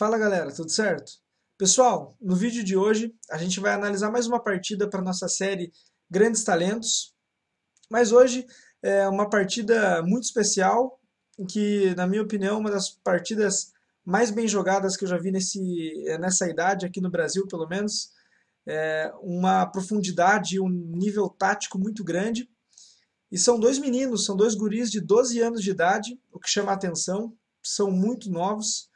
Fala galera, tudo certo? Pessoal, no vídeo de hoje a gente vai analisar mais uma partida para nossa série Grandes Talentos, mas hoje é uma partida muito especial, que na minha opinião uma das partidas mais bem jogadas que eu já vi nesse, nessa idade, aqui no Brasil pelo menos, é uma profundidade e um nível tático muito grande, e são dois meninos, são dois guris de 12 anos de idade, o que chama a atenção, são muito novos,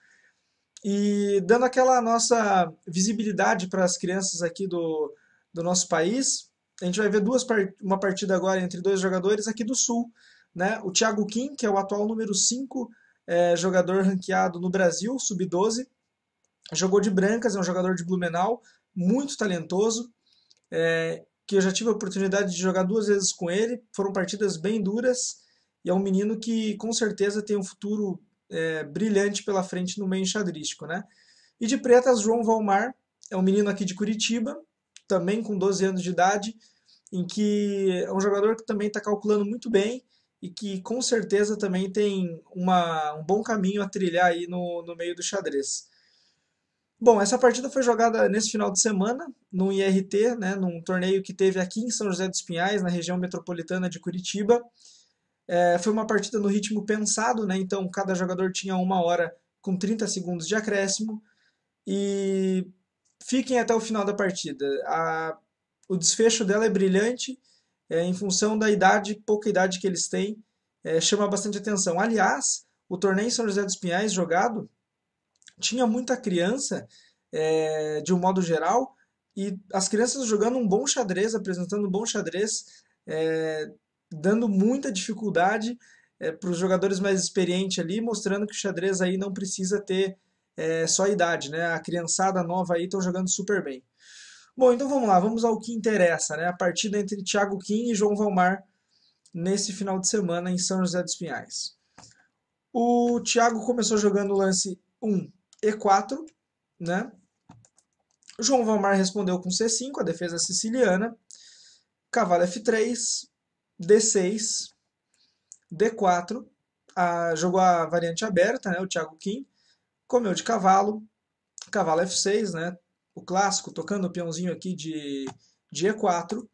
e dando aquela nossa visibilidade para as crianças aqui do, do nosso país, a gente vai ver duas uma partida agora entre dois jogadores aqui do Sul. Né? O Thiago Kim, que é o atual número 5 é, jogador ranqueado no Brasil, sub-12, jogou de brancas, é um jogador de Blumenau, muito talentoso, é, que eu já tive a oportunidade de jogar duas vezes com ele, foram partidas bem duras, e é um menino que com certeza tem um futuro é, brilhante pela frente no meio xadrístico, né? E de pretas, João Valmar, é um menino aqui de Curitiba, também com 12 anos de idade, em que é um jogador que também está calculando muito bem e que com certeza também tem uma, um bom caminho a trilhar aí no, no meio do xadrez. Bom, essa partida foi jogada nesse final de semana, num IRT, né, num torneio que teve aqui em São José dos Pinhais, na região metropolitana de Curitiba. É, foi uma partida no ritmo pensado, né? Então cada jogador tinha uma hora com 30 segundos de acréscimo e fiquem até o final da partida. A, o desfecho dela é brilhante, é, em função da idade, pouca idade que eles têm, é, chama bastante atenção. Aliás, o torneio São José dos Pinhais jogado tinha muita criança, é, de um modo geral, e as crianças jogando um bom xadrez, apresentando um bom xadrez, é, dando muita dificuldade é, para os jogadores mais experientes ali, mostrando que o xadrez aí não precisa ter é, só idade, né? A criançada nova aí estão jogando super bem. Bom, então vamos lá, vamos ao que interessa, né? A partida entre Thiago Kim e João Valmar nesse final de semana em São José dos Pinhais. O Thiago começou jogando o lance 1 E4, né? João Valmar respondeu com C5, a defesa siciliana. Cavalo F3, D6, D4, a, jogou a variante aberta, né, o Thiago Kim, comeu de cavalo, cavalo F6, né, o clássico, tocando o peãozinho aqui de, de E4,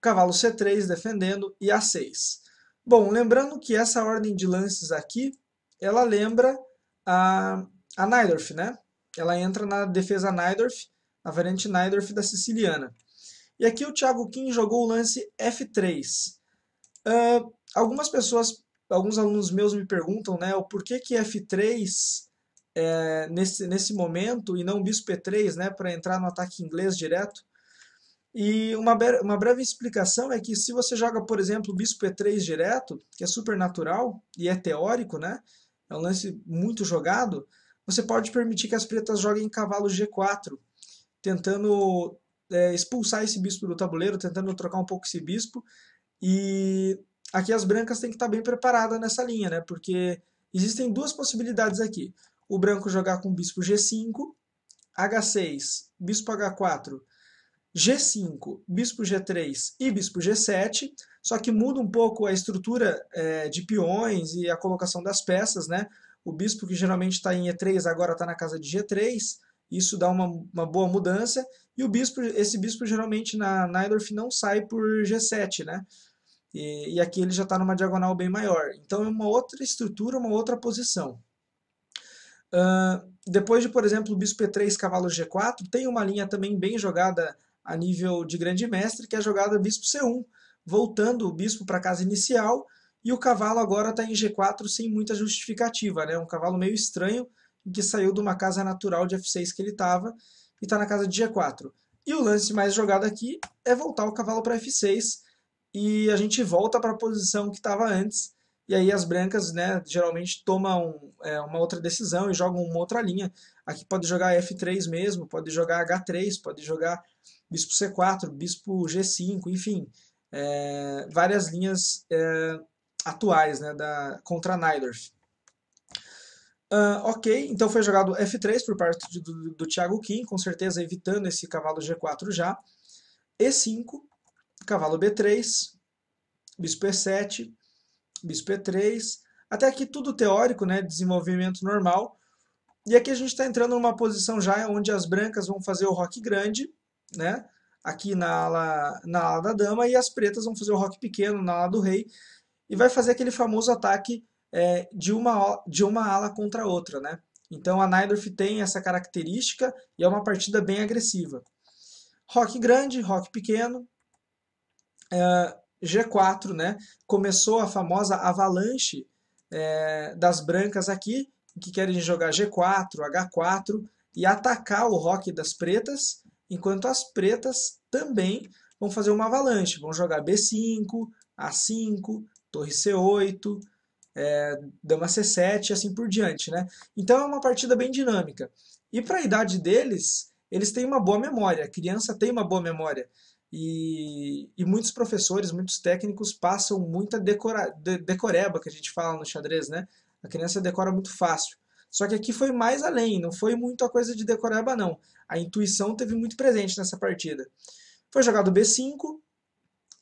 cavalo C3 defendendo e A6. Bom, lembrando que essa ordem de lances aqui, ela lembra a, a Neidorf, né? Ela entra na defesa Neidorf, a variante Neidorf da siciliana. E aqui o Thiago Kim jogou o lance F3. Uh, ah, algumas pessoas, alguns alunos meus me perguntam, né, o porquê que F3 é, nesse, nesse momento e não Bispo E3, né, para entrar no ataque inglês direto. E uma, uma breve explicação é que se você joga, por exemplo, Bispo E3 direto, que é super natural e é teórico, né, é um lance muito jogado, você pode permitir que as pretas joguem cavalo G4, tentando é, expulsar esse bispo do tabuleiro, tentando trocar um pouco esse bispo. E aqui as brancas têm que estar bem preparadas nessa linha, né? Porque existem duas possibilidades aqui. O branco jogar com bispo G5, H6, bispo H4, G5, bispo G3 e bispo G7, só que muda um pouco a estrutura é, de peões e a colocação das peças, né? O bispo que geralmente está em E3 agora está na casa de G3, isso dá uma, uma boa mudança. E o bispo, esse bispo geralmente na Neidorf não sai por G7, né? E, e aqui ele já está numa diagonal bem maior. Então é uma outra estrutura, uma outra posição. Uh, depois de, por exemplo, o bispo E3, cavalo G4, tem uma linha também bem jogada a nível de grande mestre, que é a jogada bispo C1, voltando o bispo para a casa inicial, e o cavalo agora está em G4 sem muita justificativa, né? um cavalo meio estranho, que saiu de uma casa natural de F6 que ele estava e está na casa de G4. E o lance mais jogado aqui é voltar o cavalo para F6 e a gente volta para a posição que estava antes. E aí as brancas né, geralmente tomam é, uma outra decisão e jogam uma outra linha. Aqui pode jogar F3 mesmo, pode jogar H3, pode jogar bispo C4, bispo G5, enfim. É, várias linhas é, atuais né, da, contra Najdorf. Uh, ok, então foi jogado F3 por parte de, do, do Thiago Kim, com certeza evitando esse cavalo G4 já. E5, cavalo B3, bispo E7, bispo E3. Até aqui tudo teórico, né? desenvolvimento normal. E aqui a gente está entrando numa posição já onde as brancas vão fazer o rock grande, né? aqui na ala, na ala da dama, e as pretas vão fazer o rock pequeno na ala do rei, e vai fazer aquele famoso ataque é, de, uma, de uma ala contra a outra, né? Então a Naidorf tem essa característica e é uma partida bem agressiva. Rock grande, rock pequeno, é, G4, né? Começou a famosa avalanche é, das brancas aqui, que querem jogar G4, H4 e atacar o rock das pretas, enquanto as pretas também vão fazer uma avalanche, vão jogar B5, A5, torre C8, é, dama C7 e assim por diante, né? Então é uma partida bem dinâmica. E para a idade deles, eles têm uma boa memória, a criança tem uma boa memória. E, e muitos professores, muitos técnicos passam muita decora, de, decoreba, que a gente fala no xadrez, né? A criança decora muito fácil. Só que aqui foi mais além, não foi muito a coisa de decoreba, não. A intuição teve muito presente nessa partida. Foi jogado B5,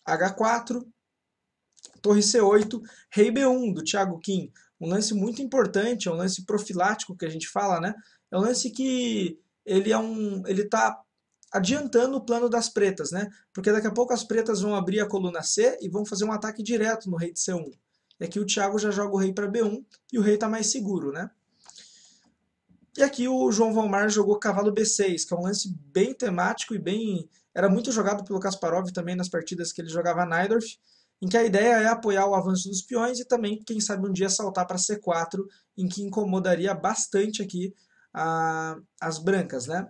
H4, Torre C8, Rei B1, do Thiago Kim. Um lance muito importante, é um lance profilático que a gente fala, né? É um lance que ele é um. ele tá adiantando o plano das pretas, né? Porque daqui a pouco as pretas vão abrir a coluna C e vão fazer um ataque direto no rei de C1. É que o Thiago já joga o rei para B1 e o rei está mais seguro, né? E aqui o João Valmar jogou cavalo B6, que é um lance bem temático e bem... Era muito jogado pelo Kasparov também nas partidas que ele jogava a Naidorf em que a ideia é apoiar o avanço dos peões e também, quem sabe, um dia saltar para C4, em que incomodaria bastante aqui a, as brancas, né?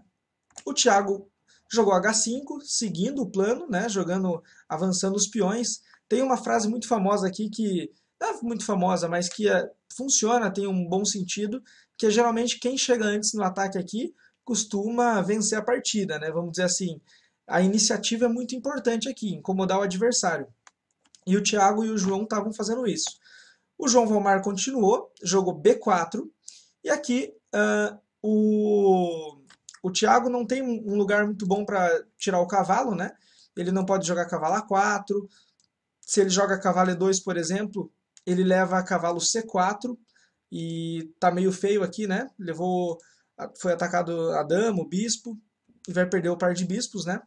O Thiago jogou H5, seguindo o plano, né? Jogando, avançando os peões. Tem uma frase muito famosa aqui que não é muito famosa, mas que é, funciona, tem um bom sentido, que é geralmente quem chega antes no ataque aqui costuma vencer a partida, né? Vamos dizer assim, a iniciativa é muito importante aqui, incomodar o adversário. E o Thiago e o João estavam fazendo isso. O João Valmar continuou, jogou B4. E aqui uh, o, o Thiago não tem um lugar muito bom para tirar o cavalo, né? Ele não pode jogar cavalo A4. Se ele joga cavalo E2, por exemplo, ele leva cavalo C4. E tá meio feio aqui, né? Levou, foi atacado a dama, o bispo, e vai perder o par de bispos, né?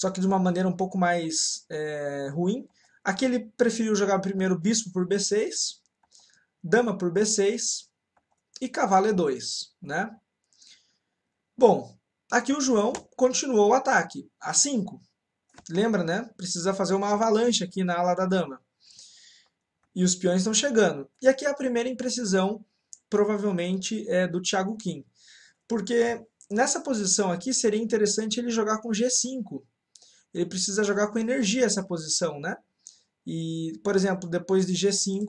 só que de uma maneira um pouco mais é, ruim. Aqui ele preferiu jogar primeiro bispo por b6, dama por b6 e cavalo e2, é né? Bom, aqui o João continuou o ataque, a 5. Lembra, né? Precisa fazer uma avalanche aqui na ala da dama. E os peões estão chegando. E aqui é a primeira imprecisão, provavelmente, é do Thiago Kim. Porque nessa posição aqui seria interessante ele jogar com g5, ele precisa jogar com energia essa posição, né? E, por exemplo, depois de G5,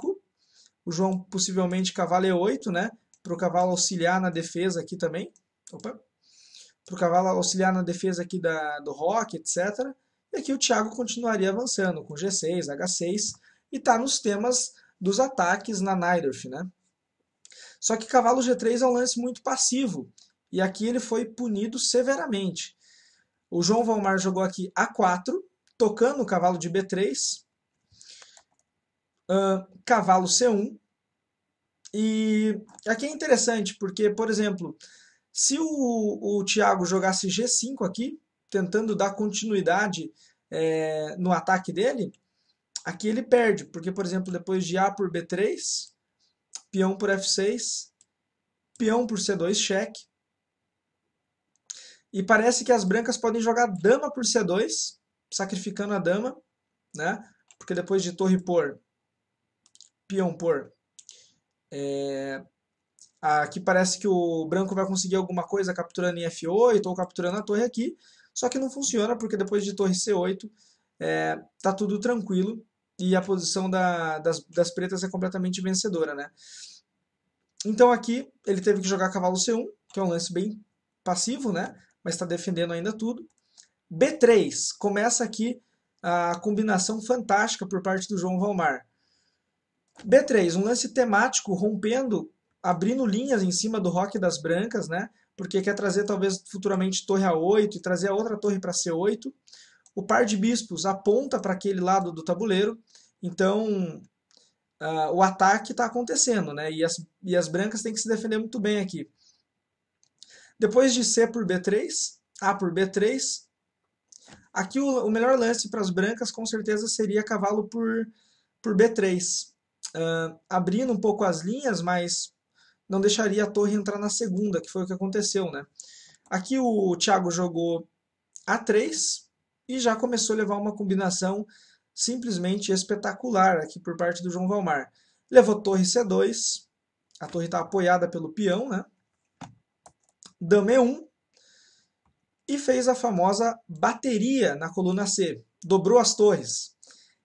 o João possivelmente cavalo E8, né? Para o cavalo auxiliar na defesa aqui também. Opa! Para o cavalo auxiliar na defesa aqui da, do Rock, etc. E aqui o Thiago continuaria avançando com G6, H6. E está nos temas dos ataques na Nidorf, né? Só que cavalo G3 é um lance muito passivo. E aqui ele foi punido severamente. O João Valmar jogou aqui A4, tocando o cavalo de B3, uh, cavalo C1. E aqui é interessante, porque, por exemplo, se o, o Thiago jogasse G5 aqui, tentando dar continuidade é, no ataque dele, aqui ele perde, porque, por exemplo, depois de A por B3, peão por F6, peão por C2, cheque, e parece que as brancas podem jogar dama por C2, sacrificando a dama, né? Porque depois de torre por, peão por, é... aqui parece que o branco vai conseguir alguma coisa capturando em F8 ou capturando a torre aqui, só que não funciona porque depois de torre C8 é... tá tudo tranquilo e a posição da, das, das pretas é completamente vencedora, né? Então aqui ele teve que jogar cavalo C1, que é um lance bem passivo, né? mas está defendendo ainda tudo. B3, começa aqui a combinação fantástica por parte do João Valmar. B3, um lance temático, rompendo, abrindo linhas em cima do Rock das Brancas, né? Porque quer trazer talvez futuramente torre A8 e trazer a outra torre para C8. O par de bispos aponta para aquele lado do tabuleiro, então uh, o ataque está acontecendo, né? E as, e as brancas têm que se defender muito bem aqui. Depois de C por B3, A por B3, aqui o, o melhor lance para as brancas com certeza seria cavalo por, por B3. Uh, ah, abrindo um pouco as linhas, mas não deixaria a torre entrar na segunda, que foi o que aconteceu, né? Aqui o Thiago jogou A3 e já começou a levar uma combinação simplesmente espetacular aqui por parte do João Valmar. Levou torre C2, a torre está apoiada pelo peão, né? Dame 1 e fez a famosa bateria na coluna C, dobrou as torres.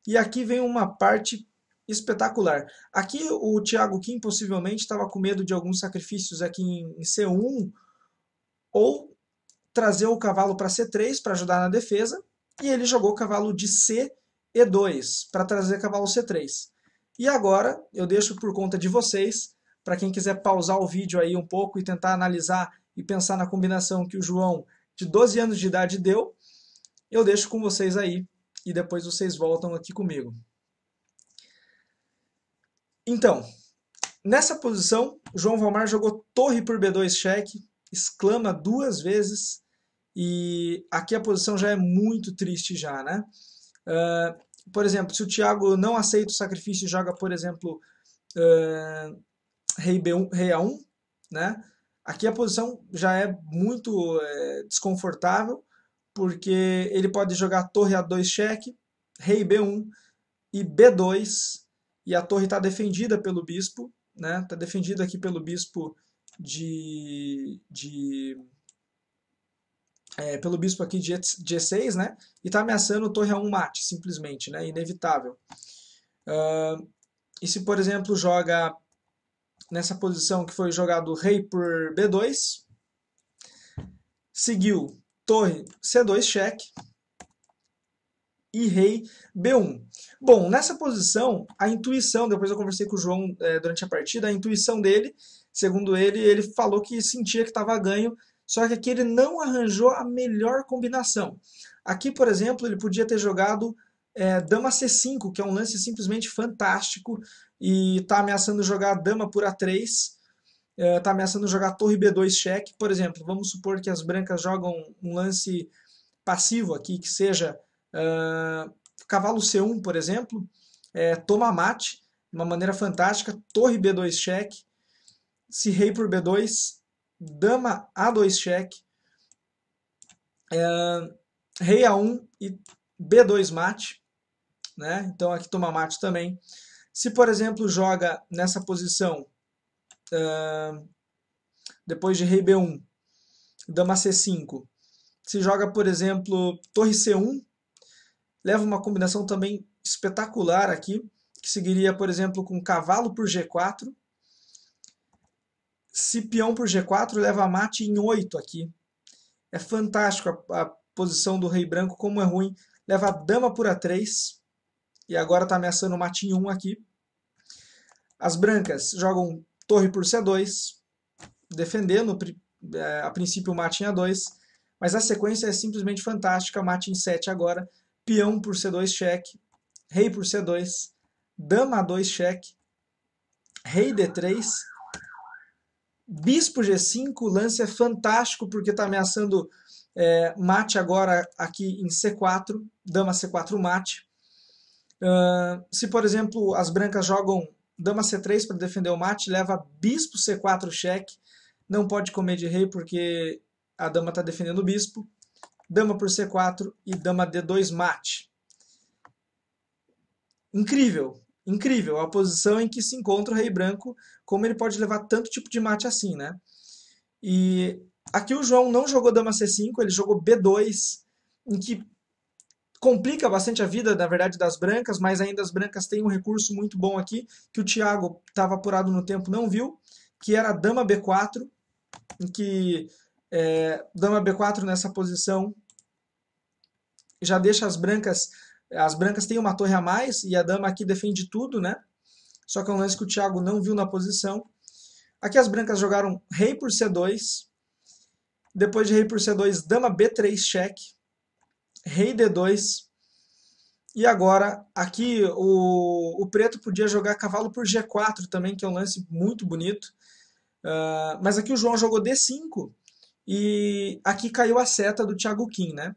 E aqui vem uma parte espetacular. Aqui o Thiago Kim possivelmente estava com medo de alguns sacrifícios aqui em C1 ou trazer o cavalo para C3 para ajudar na defesa, e ele jogou o cavalo de C E2 para trazer cavalo C3. E agora eu deixo por conta de vocês, para quem quiser pausar o vídeo aí um pouco e tentar analisar e pensar na combinação que o João de 12 anos de idade deu, eu deixo com vocês aí e depois vocês voltam aqui comigo. Então, nessa posição, João Valmar jogou torre por B2 cheque, exclama duas vezes e aqui a posição já é muito triste já, né? Uh, por exemplo, se o Thiago não aceita o sacrifício e joga, por exemplo, uh, rei, B1, rei A1, né? Aqui a posição já é muito é, desconfortável, porque ele pode jogar torre A2 cheque, rei B1 e B2, e a torre está defendida pelo bispo, né? Está defendida aqui pelo bispo de... de é, pelo bispo aqui de G6, né? E está ameaçando torre a um mate, simplesmente, né? Inevitável. Uh, e se, por exemplo, joga nessa posição que foi jogado rei por B2. Seguiu torre C2 cheque e rei B1. Bom, nessa posição, a intuição, depois eu conversei com o João é, durante a partida, a intuição dele, segundo ele, ele falou que sentia que estava ganho, só que aqui ele não arranjou a melhor combinação. Aqui, por exemplo, ele podia ter jogado é, dama C5, que é um lance simplesmente fantástico, e está ameaçando jogar dama por A3, está é, ameaçando jogar torre B2 cheque, por exemplo. Vamos supor que as brancas jogam um lance passivo aqui, que seja uh, cavalo C1, por exemplo, é, toma mate, de uma maneira fantástica, torre B2 cheque, se rei por B2, dama A2 cheque, é, rei A1 e B2 mate, né? Então aqui toma mate também. Se, por exemplo, joga nessa posição, uh, depois de rei b1, dama c5, se joga, por exemplo, torre c1, leva uma combinação também espetacular aqui, que seguiria, por exemplo, com cavalo por g4. Se peão por g4, leva mate em 8 aqui. É fantástico a, a posição do rei branco, como é ruim. Leva dama por a3 e agora está ameaçando o mate em 1 aqui. As brancas jogam torre por C2, defendendo é, a princípio o mate em A2, mas a sequência é simplesmente fantástica, mate em 7 agora, peão por C2 cheque, rei por C2, dama A2 cheque, rei D3, bispo G5, o lance é fantástico porque está ameaçando é, mate agora aqui em C4, dama C4 mate, se, por exemplo, as brancas jogam dama c3 para defender o mate, leva bispo c4 cheque, não pode comer de rei porque a dama está defendendo o bispo, dama por c4 e dama d2 mate. Incrível, incrível a posição em que se encontra o rei branco, como ele pode levar tanto tipo de mate assim, né? E aqui o João não jogou dama c5, ele jogou b2, em que complica bastante a vida, na verdade, das brancas, mas ainda as brancas têm um recurso muito bom aqui, que o Thiago estava apurado no tempo, não viu, que era a dama B4, em que é, dama B4 nessa posição já deixa as brancas, as brancas têm uma torre a mais e a dama aqui defende tudo, né? Só que é um lance que o Thiago não viu na posição. Aqui as brancas jogaram rei por C2, depois de rei por C2, dama B3 cheque, rei D2. E agora, aqui o, o preto podia jogar cavalo por G4 também, que é um lance muito bonito. Uh, mas aqui o João jogou D5 e aqui caiu a seta do Thiago Kim, né?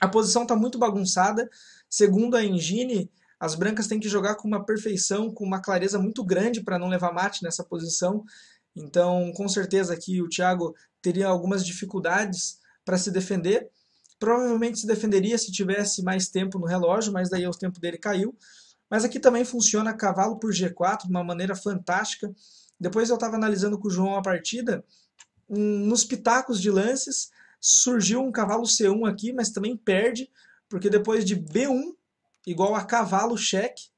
A posição está muito bagunçada. Segundo a Engine, as brancas têm que jogar com uma perfeição, com uma clareza muito grande para não levar mate nessa posição. Então, com certeza aqui o Thiago teria algumas dificuldades para se defender provavelmente se defenderia se tivesse mais tempo no relógio, mas daí é o tempo dele caiu. Mas aqui também funciona cavalo por G4 de uma maneira fantástica. Depois eu estava analisando com o João a partida, nos pitacos de lances surgiu um cavalo C1 aqui, mas também perde, porque depois de B1, igual a cavalo cheque,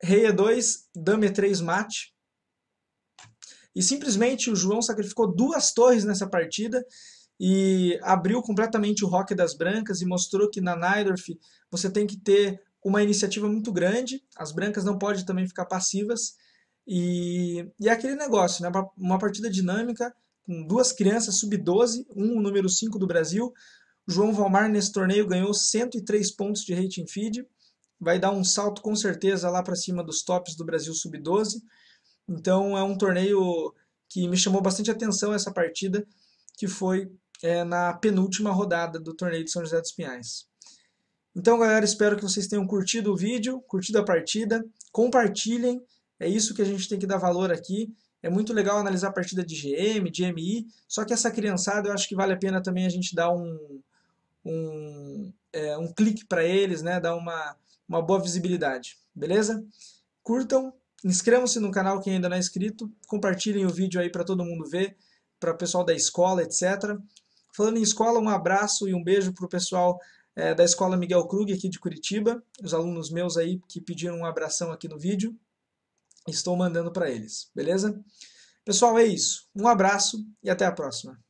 rei E2, dama E3 mate. E simplesmente o João sacrificou duas torres nessa partida e abriu completamente o rock das brancas e mostrou que na Naidorf você tem que ter uma iniciativa muito grande, as brancas não podem também ficar passivas, e, e é aquele negócio, né? uma partida dinâmica, com duas crianças sub-12, um número 5 do Brasil, João Valmar nesse torneio ganhou 103 pontos de rating feed, vai dar um salto com certeza lá para cima dos tops do Brasil sub-12, então é um torneio que me chamou bastante atenção essa partida, que foi é, na penúltima rodada do torneio de São José dos Pinhais. Então, galera, espero que vocês tenham curtido o vídeo, curtido a partida, compartilhem, é isso que a gente tem que dar valor aqui. É muito legal analisar a partida de GM, de MI, só que essa criançada eu acho que vale a pena também a gente dar um, um, é, um clique para eles, né? dar uma, uma boa visibilidade, beleza? Curtam, inscrevam-se no canal quem ainda não é inscrito, compartilhem o vídeo aí para todo mundo ver, para o pessoal da escola, etc. Falando em escola, um abraço e um beijo para o pessoal é, da Escola Miguel Krug aqui de Curitiba, os alunos meus aí que pediram um abração aqui no vídeo, estou mandando para eles, beleza? Pessoal, é isso. Um abraço e até a próxima.